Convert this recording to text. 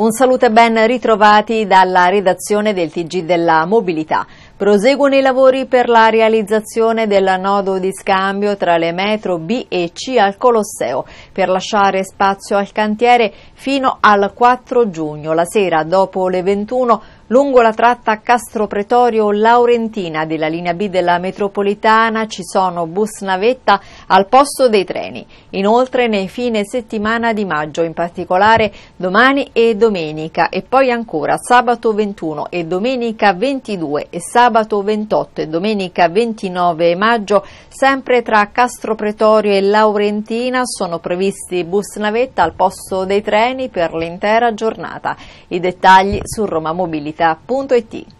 Un saluto e ben ritrovati dalla redazione del TG della Mobilità. Proseguono i lavori per la realizzazione del nodo di scambio tra le metro B e C al Colosseo per lasciare spazio al cantiere fino al 4 giugno, la sera dopo le 21 Lungo la tratta Castro Pretorio Laurentina della linea B della metropolitana ci sono bus navetta al posto dei treni. Inoltre nei fine settimana di maggio, in particolare domani e domenica e poi ancora sabato 21 e domenica 22 e sabato sabato 28 e domenica 29 maggio, sempre tra Castro Pretorio e Laurentina, sono previsti bus navetta al posto dei treni per l'intera giornata. I dettagli su romamobilità.it.